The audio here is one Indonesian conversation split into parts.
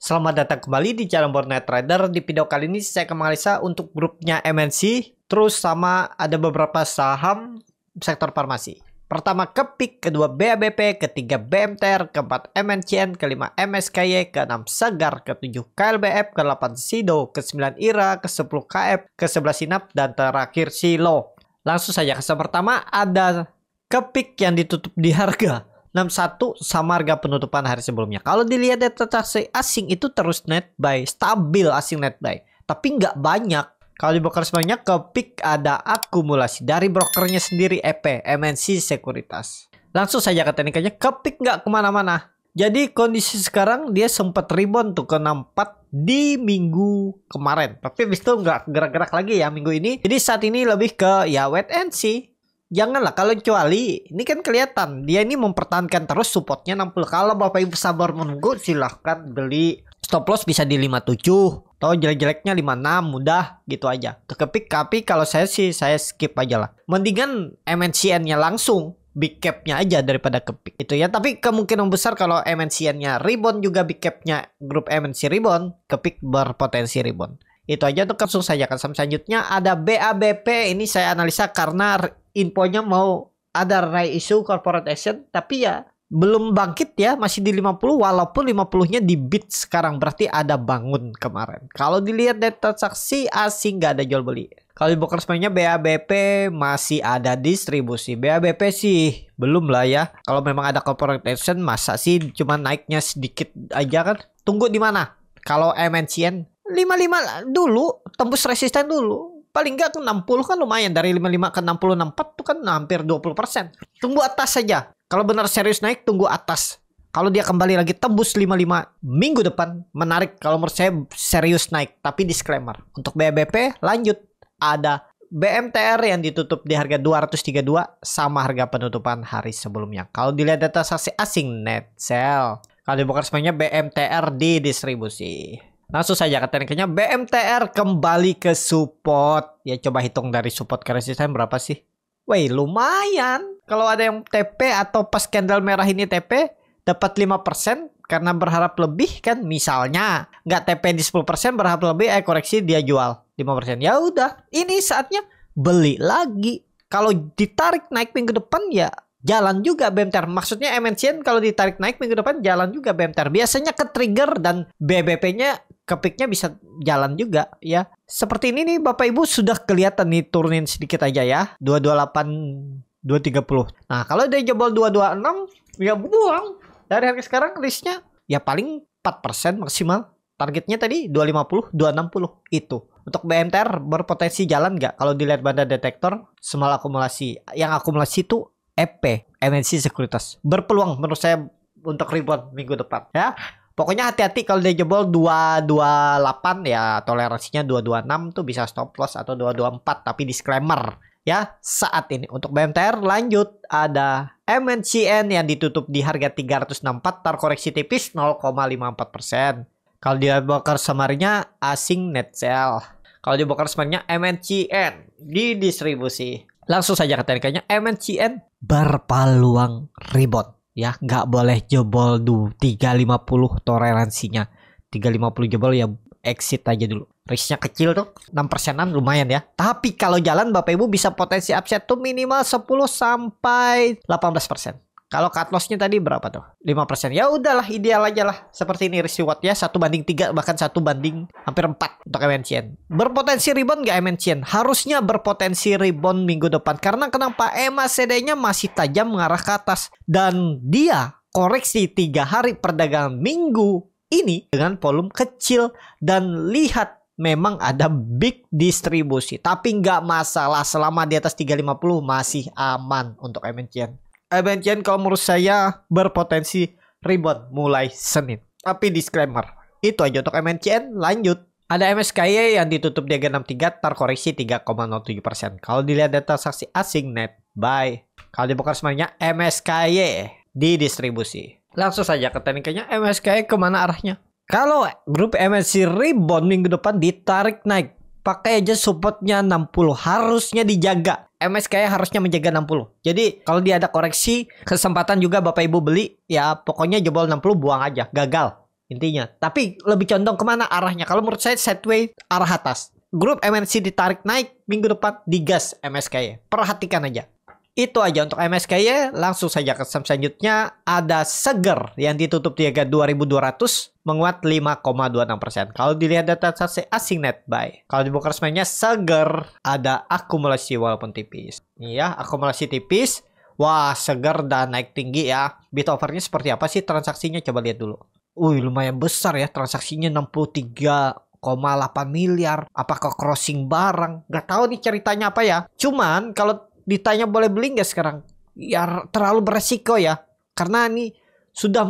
Selamat datang kembali di channel Bornet Trader. Di video kali ini saya akan menganalisa untuk grupnya MNC, terus sama ada beberapa saham sektor farmasi. Pertama Kepik, kedua BABP, ketiga BMTR, keempat MNCN, kelima MSKY, keenam Segar, ketujuh KLBF, kedelapan Sido, ke kesembilan IRA, ke kesepuluh KF, kesebelas Sinap, dan terakhir Silo. Langsung saja ke pertama ada Kepik yang ditutup di harga 61 sama harga penutupan hari sebelumnya. Kalau dilihat dari transaksi asing itu terus net buy, stabil asing net buy. Tapi nggak banyak. Kalau di broker sebenarnya ke pick ada akumulasi dari brokernya sendiri EP, MNC Sekuritas. Langsung saja ke teknikanya, ke pick nggak kemana-mana. Jadi kondisi sekarang dia sempat rebound tuh ke 64 di minggu kemarin. Tapi habis itu nggak gerak-gerak lagi ya minggu ini. Jadi saat ini lebih ke ya wait and see janganlah kalau kecuali ini kan kelihatan dia ini mempertahankan terus supportnya 60 kalau bapak ibu sabar menunggu silahkan beli stop loss bisa di 57 atau jelek-jeleknya 56 mudah gitu aja tapi tapi kalau saya sih saya skip aja lah mendingan MNCN nya langsung big cap nya aja daripada ke itu ya tapi kemungkinan besar kalau MNCN nya rebound juga big cap nya grup MNC rebound ke berpotensi rebound itu aja untuk langsung saja ke saham selanjutnya ada BABP ini saya analisa karena infonya mau ada rai isu corporate action tapi ya belum bangkit ya masih di 50 walaupun 50-nya di bid sekarang berarti ada bangun kemarin. Kalau dilihat dari transaksi asing nggak ada jual beli. Kalau di broker semuanya BABP masih ada distribusi. BABP sih belum lah ya. Kalau memang ada corporate action masa sih cuma naiknya sedikit aja kan. Tunggu di mana? Kalau MNCN 55 dulu tembus resisten dulu paling enggak tuh 60 kan lumayan dari 55 ke 60 64 tuh kan hampir 20% tunggu atas saja kalau benar serius naik tunggu atas kalau dia kembali lagi tembus 55 minggu depan menarik kalau menurut saya serius naik tapi disclaimer untuk BBP lanjut ada BMTR yang ditutup di harga 232 sama harga penutupan hari sebelumnya. Kalau dilihat data saksi asing net sell. Kalau dibuka semuanya BMTR di distribusi. Langsung saja ke tanknya BMTR kembali ke support. Ya coba hitung dari support ke resistance berapa sih? Woi lumayan. Kalau ada yang TP atau pas candle merah ini TP dapat 5% karena berharap lebih kan misalnya nggak TP di 10% berharap lebih eh koreksi dia jual 5%. Ya udah, ini saatnya beli lagi. Kalau ditarik naik minggu depan ya jalan juga BMTR. Maksudnya MNCN kalau ditarik naik minggu depan jalan juga BMTR. Biasanya ke trigger dan BBP-nya kepiknya bisa jalan juga ya. Seperti ini nih Bapak Ibu sudah kelihatan nih turunin sedikit aja ya. 228 230. Nah, kalau dia jebol 226 ya buang dari harga sekarang risknya ya paling 4% maksimal. Targetnya tadi 250, 260 itu. Untuk BMTR berpotensi jalan nggak? Kalau dilihat bandar detektor, semal akumulasi. Yang akumulasi itu EP, MNC Sekuritas. Berpeluang menurut saya untuk rebound minggu depan ya. Pokoknya hati-hati kalau dia jebol 228 ya toleransinya 226 tuh bisa stop loss atau 224 tapi disclaimer ya saat ini untuk BMTR lanjut ada MNCN yang ditutup di harga 364 terkoreksi tipis 0,54%. Kalau dia boker semarnya asing net sell. Kalau dia boker semarnya MNCN di distribusi. Langsung saja ke teknikanya MNCN berpaluang rebound ya nggak boleh jebol dulu 350 toleransinya 350 jebol ya exit aja dulu risknya kecil tuh 6 persenan lumayan ya tapi kalau jalan bapak ibu bisa potensi upset tuh minimal 10 sampai 18 persen kalau cut lossnya tadi berapa tuh? 5%. Ya udahlah ideal aja lah. Seperti ini risk rewardnya 1 banding 3 bahkan 1 banding hampir 4 untuk MNCN. Berpotensi rebound gak MNCN? Harusnya berpotensi rebound minggu depan. Karena kenapa? MACD-nya masih tajam mengarah ke atas. Dan dia koreksi tiga hari perdagangan minggu ini dengan volume kecil. Dan lihat memang ada big distribusi. Tapi nggak masalah selama di atas 350 masih aman untuk MNCN. MNCN kalau menurut saya berpotensi rebound mulai Senin. Tapi disclaimer, itu aja untuk MNCN lanjut. Ada MSKY yang ditutup di 63 terkoreksi 3,07%. Kalau dilihat data saksi asing net buy. Kalau dibuka semuanya MSKY di distribusi. Langsung saja ke tekniknya MSKY kemana arahnya. Kalau grup MSC rebound minggu depan ditarik naik. Pakai aja supportnya 60 harusnya dijaga. MSK harusnya menjaga 60. Jadi kalau dia ada koreksi, kesempatan juga Bapak Ibu beli, ya pokoknya jebol 60 buang aja, gagal intinya. Tapi lebih condong kemana arahnya? Kalau menurut saya setway arah atas. Grup MNC ditarik naik minggu depan digas MSK. Perhatikan aja. Itu aja untuk MSKY. Ya. Langsung saja ke saham selanjutnya. Ada Seger yang ditutup di harga 2200 menguat 5,26%. Kalau dilihat data transaksi asing net buy, kalau dibuka broker Seger ada akumulasi walaupun tipis. Iya, akumulasi tipis. Wah, Seger dan naik tinggi ya. Bit overnya seperti apa sih transaksinya? Coba lihat dulu. Wih, lumayan besar ya transaksinya 63 8 miliar apakah crossing barang nggak tahu nih ceritanya apa ya cuman kalau ditanya boleh beli nggak sekarang ya terlalu beresiko ya karena ini sudah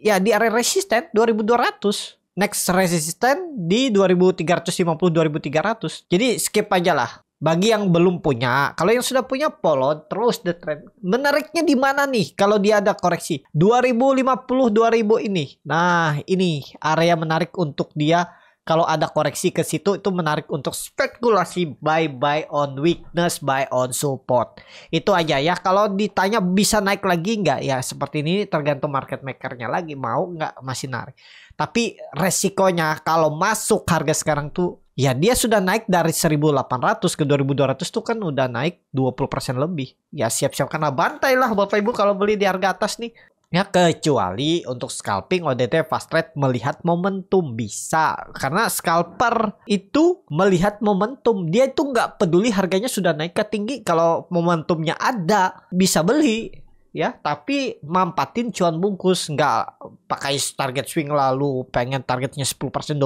ya di area resisten 2200 next resisten di 2350 2300 jadi skip aja lah bagi yang belum punya kalau yang sudah punya follow terus the trend menariknya di mana nih kalau dia ada koreksi 2050 2000 ini nah ini area menarik untuk dia kalau ada koreksi ke situ itu menarik untuk spekulasi buy buy on weakness buy on support itu aja ya kalau ditanya bisa naik lagi nggak ya seperti ini tergantung market makernya lagi mau nggak masih narik tapi resikonya kalau masuk harga sekarang tuh ya dia sudah naik dari 1800 ke 2200 tuh kan udah naik 20% lebih ya siap-siap karena bantai lah bapak ibu kalau beli di harga atas nih Ya kecuali untuk scalping ODT fast trade melihat momentum bisa karena scalper itu melihat momentum dia itu nggak peduli harganya sudah naik ke tinggi kalau momentumnya ada bisa beli ya tapi mampatin cuan bungkus nggak pakai target swing lalu pengen targetnya 10% 20%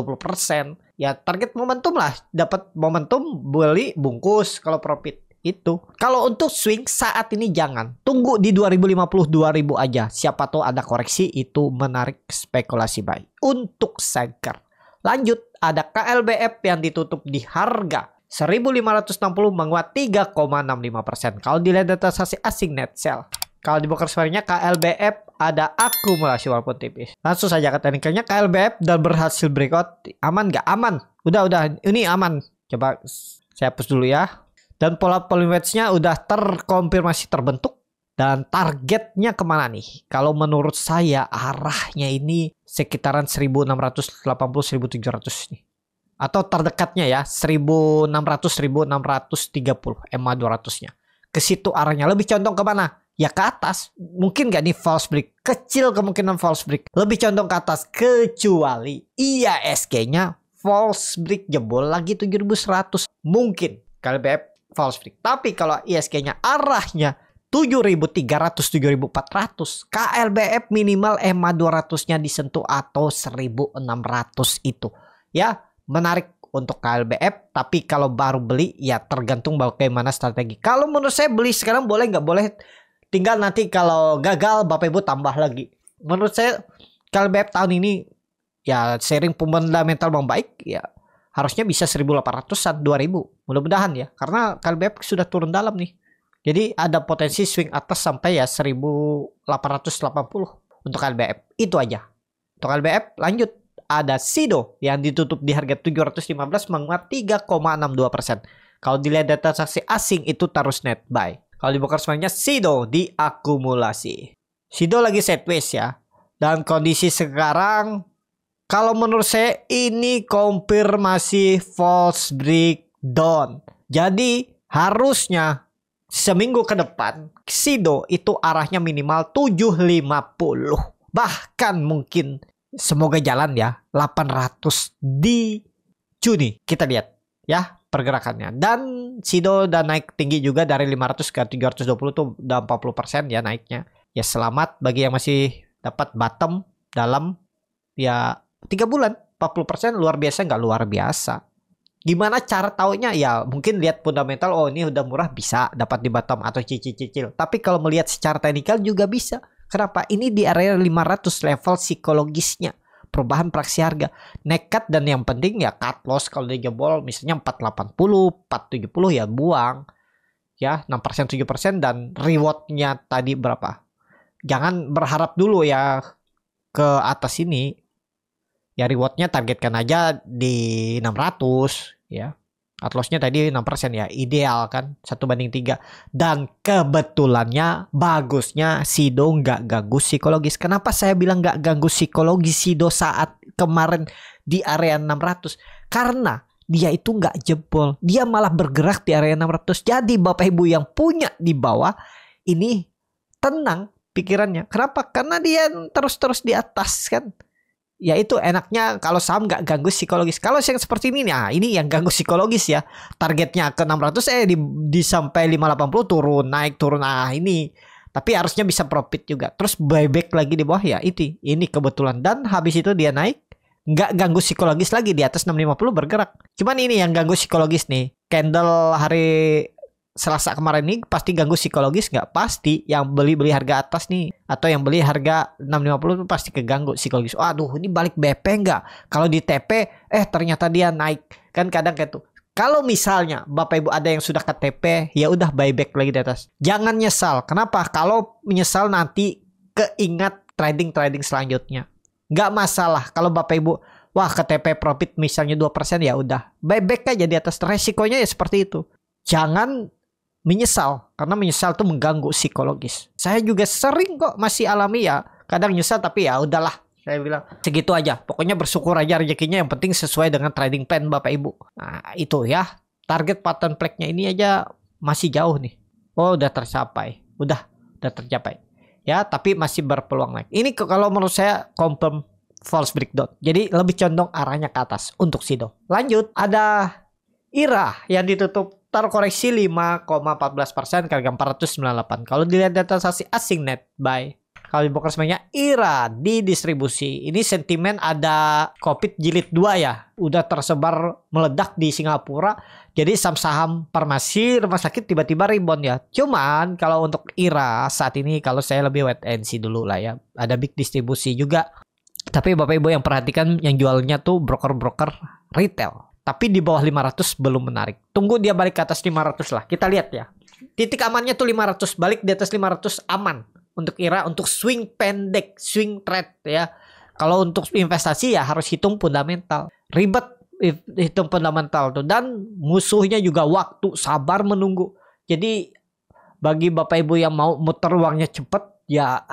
ya target momentum lah dapat momentum beli bungkus kalau profit itu. Kalau untuk swing saat ini jangan. Tunggu di 2050 2000 aja. Siapa tahu ada koreksi itu menarik spekulasi baik Untuk Sager. Lanjut ada KLBF yang ditutup di harga 1560 menguat 3,65%. Kalau dilihat data sasi asing net sell. Kalau di broker sebenarnya KLBF ada akumulasi walaupun tipis. Langsung saja ke teknikalnya KLBF dan berhasil breakout. Aman gak? Aman. Udah, udah. Ini aman. Coba saya hapus dulu ya. Dan pola polymatch-nya udah terkonfirmasi terbentuk. Dan targetnya kemana nih? Kalau menurut saya arahnya ini sekitaran 1680-1700 nih. Atau terdekatnya ya 1600-1630 MA 200-nya. Ke situ arahnya. Lebih condong kemana? Ya ke atas. Mungkin gak nih false break? Kecil kemungkinan false break. Lebih condong ke atas. Kecuali IASG-nya false break jebol lagi 7100. Mungkin. Kalau BF false break. Tapi kalau ISG-nya arahnya 7.300 7.400 KLBF minimal EMA 200-nya disentuh atau 1.600 itu. Ya, menarik untuk KLBF tapi kalau baru beli ya tergantung bagaimana strategi. Kalau menurut saya beli sekarang boleh nggak boleh tinggal nanti kalau gagal Bapak Ibu tambah lagi. Menurut saya KLBF tahun ini ya sharing fundamental membaik ya harusnya bisa 1800 saat 2000 mudah-mudahan ya karena KLBF sudah turun dalam nih jadi ada potensi swing atas sampai ya 1880 untuk KLBF itu aja untuk KLBF lanjut ada Sido yang ditutup di harga 715 menguat 3,62%. Kalau dilihat data saksi asing itu terus net buy. Kalau dibuka semuanya Sido diakumulasi. Sido lagi sideways ya. Dan kondisi sekarang kalau menurut saya ini konfirmasi false break down. Jadi harusnya seminggu ke depan Sido itu arahnya minimal 750. Bahkan mungkin semoga jalan ya 800 di Juni. Kita lihat ya pergerakannya. Dan Sido udah naik tinggi juga dari 500 ke 320 tuh udah 40% ya naiknya. Ya selamat bagi yang masih dapat bottom dalam ya tiga bulan 40% luar biasa nggak luar biasa gimana cara taunya ya mungkin lihat fundamental oh ini udah murah bisa dapat di bottom atau cicil-cicil tapi kalau melihat secara teknikal juga bisa kenapa ini di area 500 level psikologisnya perubahan praksi harga nekat dan yang penting ya cut loss kalau dia jebol misalnya 480 470 ya buang ya 6% 7% dan rewardnya tadi berapa jangan berharap dulu ya ke atas ini ya rewardnya targetkan aja di 600 ya atlosnya tadi 6% ya ideal kan satu banding tiga dan kebetulannya bagusnya Sido nggak ganggu psikologis kenapa saya bilang nggak ganggu psikologis Sido saat kemarin di area 600 karena dia itu nggak jebol dia malah bergerak di area 600 jadi bapak ibu yang punya di bawah ini tenang pikirannya kenapa karena dia terus-terus di atas kan ya itu enaknya kalau saham nggak ganggu psikologis. Kalau yang seperti ini, nah ini yang ganggu psikologis ya. Targetnya ke 600 eh di, di sampai 580 turun, naik turun. ah ini tapi harusnya bisa profit juga. Terus buyback lagi di bawah ya itu. Ini kebetulan dan habis itu dia naik nggak ganggu psikologis lagi di atas 650 bergerak. Cuman ini yang ganggu psikologis nih. Candle hari Selasa kemarin ini pasti ganggu psikologis nggak? Pasti. Yang beli-beli harga atas nih atau yang beli harga 650 tuh pasti keganggu psikologis. Waduh ini balik BP nggak? Kalau di TP, eh ternyata dia naik. Kan kadang kayak tuh. Kalau misalnya Bapak Ibu ada yang sudah ke TP, ya udah buyback lagi di atas. Jangan nyesal. Kenapa? Kalau menyesal nanti keingat trading-trading selanjutnya. Nggak masalah kalau Bapak Ibu Wah ke TP profit misalnya dua persen ya udah. Buyback aja di atas resikonya ya seperti itu. Jangan menyesal karena menyesal tuh mengganggu psikologis. Saya juga sering kok masih alami ya, kadang nyesal tapi ya udahlah saya bilang segitu aja pokoknya bersyukur aja rezekinya yang penting sesuai dengan trading plan bapak ibu nah itu ya target pattern plague-nya ini aja masih jauh nih oh udah tercapai udah udah tercapai ya tapi masih berpeluang naik ini kalau menurut saya confirm false breakdown jadi lebih condong arahnya ke atas untuk sido lanjut ada Ira yang ditutup terkoreksi 5,14% persen ke 498. Kalau dilihat data transaksi asing net buy di broker semuanya IRA di distribusi. Ini sentimen ada COVID jilid 2 ya. Udah tersebar meledak di Singapura. Jadi saham-saham farmasi rumah sakit tiba-tiba rebound ya. Cuman kalau untuk IRA saat ini kalau saya lebih wait and see dulu lah ya. Ada big distribusi juga. Tapi Bapak Ibu yang perhatikan yang jualnya tuh broker-broker retail. Tapi di bawah 500 belum menarik. Tunggu dia balik ke atas 500 lah. Kita lihat ya. Titik amannya tuh 500. Balik di atas 500 aman. Untuk IRA, untuk swing pendek, swing trade ya. Kalau untuk investasi ya harus hitung fundamental. Ribet hitung fundamental tuh. Dan musuhnya juga waktu, sabar menunggu. Jadi bagi Bapak Ibu yang mau muter uangnya cepat ya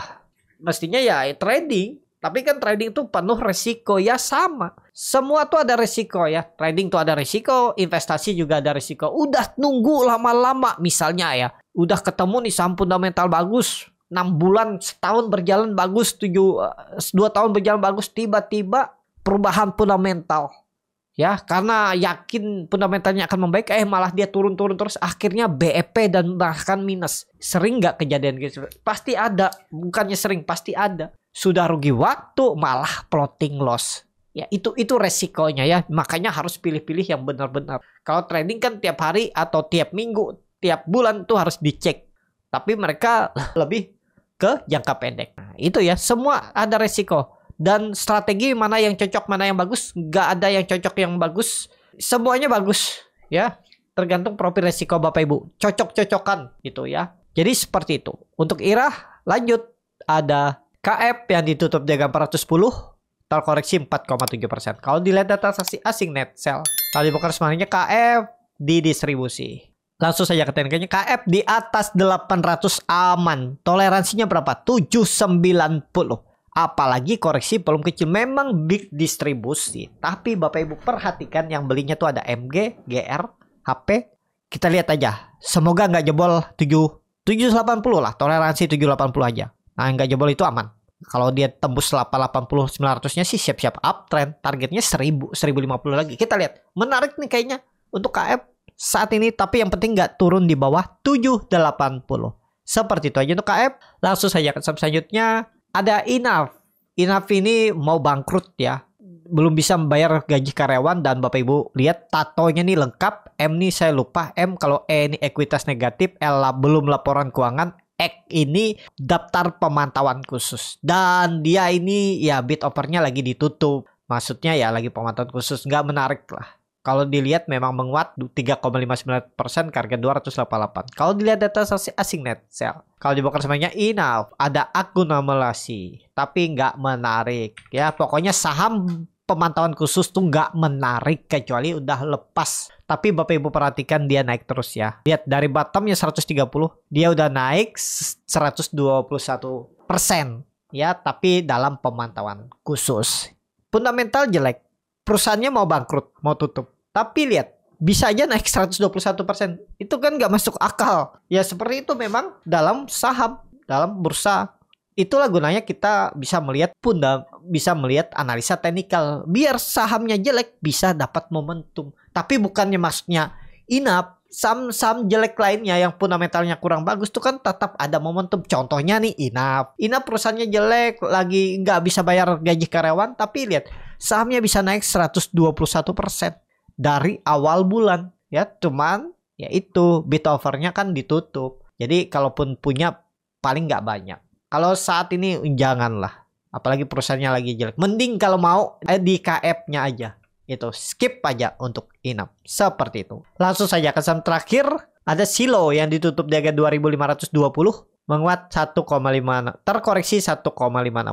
mestinya ya trading tapi kan trading itu penuh resiko ya sama. Semua tuh ada resiko ya. Trading tuh ada resiko, investasi juga ada resiko. Udah nunggu lama-lama misalnya ya. Udah ketemu nih saham fundamental bagus. 6 bulan setahun berjalan bagus, 7 2 eh, tahun berjalan bagus, tiba-tiba perubahan fundamental. Ya, karena yakin fundamentalnya akan membaik, eh malah dia turun-turun terus akhirnya BEP dan bahkan minus. Sering nggak kejadian gitu? Pasti ada, bukannya sering, pasti ada sudah rugi waktu malah plotting loss ya itu itu resikonya ya makanya harus pilih-pilih yang benar-benar kalau trading kan tiap hari atau tiap minggu tiap bulan tuh harus dicek tapi mereka lebih ke jangka pendek nah, itu ya semua ada resiko dan strategi mana yang cocok mana yang bagus nggak ada yang cocok yang bagus semuanya bagus ya tergantung profil resiko bapak ibu cocok cocokan gitu ya jadi seperti itu untuk irah lanjut ada KF yang ditutup jaga 410 total koreksi 4,7%. Kalau dilihat data saksi asing net sell, tadi buka semuanya KF di distribusi. Langsung saja ke tnk KF di atas 800 aman. Toleransinya berapa? 790. Apalagi koreksi belum kecil memang big distribusi. Tapi Bapak Ibu perhatikan yang belinya tuh ada MG, GR, HP. Kita lihat aja. Semoga nggak jebol 7 780 lah, toleransi 780 aja. Nah, yang jebol itu aman. Kalau dia tembus 880 900-nya sih siap-siap uptrend. Targetnya 1000 1050 lagi. Kita lihat. Menarik nih kayaknya untuk KF saat ini tapi yang penting nggak turun di bawah 780. Seperti itu aja untuk KF. Langsung saja ke selanjutnya ada Inaf. Inaf ini mau bangkrut ya. Belum bisa membayar gaji karyawan dan Bapak Ibu lihat tatonya nih lengkap. M nih saya lupa. M kalau E ini ekuitas negatif. L belum laporan keuangan. Act ini daftar pemantauan khusus dan dia ini ya bit overnya lagi ditutup maksudnya ya lagi pemantauan khusus nggak menarik lah kalau dilihat memang menguat 3,59% persen harga 288. Kalau dilihat data asing net sell. Kalau dibuka semuanya enough. Ada akumulasi. Tapi nggak menarik. Ya pokoknya saham pemantauan khusus tuh nggak menarik kecuali udah lepas. Tapi Bapak Ibu perhatikan dia naik terus ya. Lihat dari bottomnya 130, dia udah naik 121 persen ya, tapi dalam pemantauan khusus. Fundamental jelek, perusahaannya mau bangkrut, mau tutup. Tapi lihat, bisa aja naik 121 persen. Itu kan nggak masuk akal. Ya seperti itu memang dalam saham, dalam bursa. Itulah gunanya kita bisa melihat funda bisa melihat analisa teknikal. Biar sahamnya jelek bisa dapat momentum. Tapi bukannya maksudnya inap saham-saham jelek lainnya yang fundamentalnya kurang bagus tuh kan tetap ada momentum. Contohnya nih Inap. Inap perusahaannya jelek, lagi nggak bisa bayar gaji karyawan, tapi lihat sahamnya bisa naik 121% dari awal bulan. Ya, cuman ya itu bid overnya kan ditutup. Jadi kalaupun punya paling nggak banyak. Kalau saat ini janganlah apalagi perusahaannya lagi jelek mending kalau mau eh, di KF-nya aja itu skip aja untuk inap seperti itu langsung saja ke kesan terakhir ada silo yang ditutup di harga 2520 menguat 1,5 terkoreksi 1,56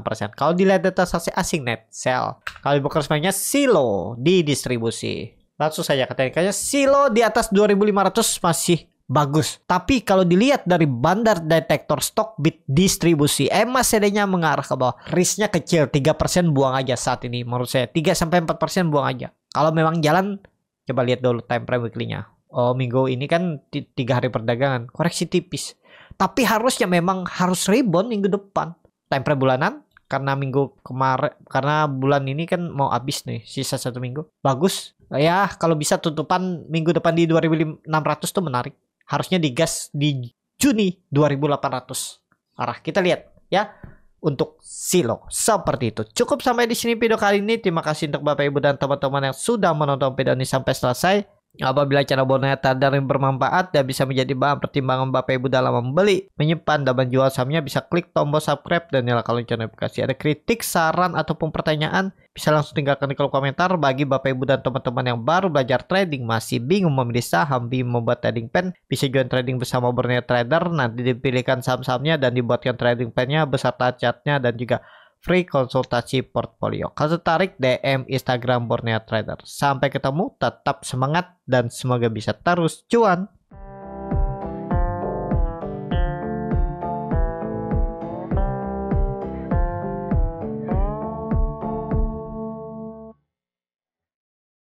persen. Kalau dilihat data sasi asing net sell, kalau broker semuanya silo di distribusi. Langsung saja ke teknikanya silo di atas 2500 masih bagus. Tapi kalau dilihat dari bandar detektor stok bit distribusi, emas CD-nya mengarah ke bawah. Risknya kecil, 3% buang aja saat ini menurut saya. 3-4% buang aja. Kalau memang jalan, coba lihat dulu time frame weekly-nya. Oh, minggu ini kan tiga hari perdagangan, koreksi tipis. Tapi harusnya memang harus rebound minggu depan. Time frame bulanan, karena minggu kemarin karena bulan ini kan mau habis nih sisa satu minggu bagus ya kalau bisa tutupan minggu depan di 2600 tuh menarik harusnya digas di Juni 2800 arah kita lihat ya untuk silo seperti itu cukup sampai di sini video kali ini terima kasih untuk bapak ibu dan teman-teman yang sudah menonton video ini sampai selesai Apabila cara bonus tadar yang bermanfaat dan bisa menjadi bahan pertimbangan Bapak Ibu dalam membeli, menyimpan, dan menjual sahamnya, bisa klik tombol subscribe dan nyalakan lonceng notifikasi. Ada kritik, saran, ataupun pertanyaan, bisa langsung tinggalkan di kolom komentar. Bagi Bapak Ibu dan teman-teman yang baru belajar trading, masih bingung memilih saham, bingung membuat trading plan, bisa join trading bersama Borneo Trader. Nanti dipilihkan saham-sahamnya dan dibuatkan trading plan-nya beserta chart-nya dan juga free konsultasi portfolio. Kalau tertarik DM Instagram Borneo Trader. Sampai ketemu, tetap semangat dan semoga bisa terus cuan.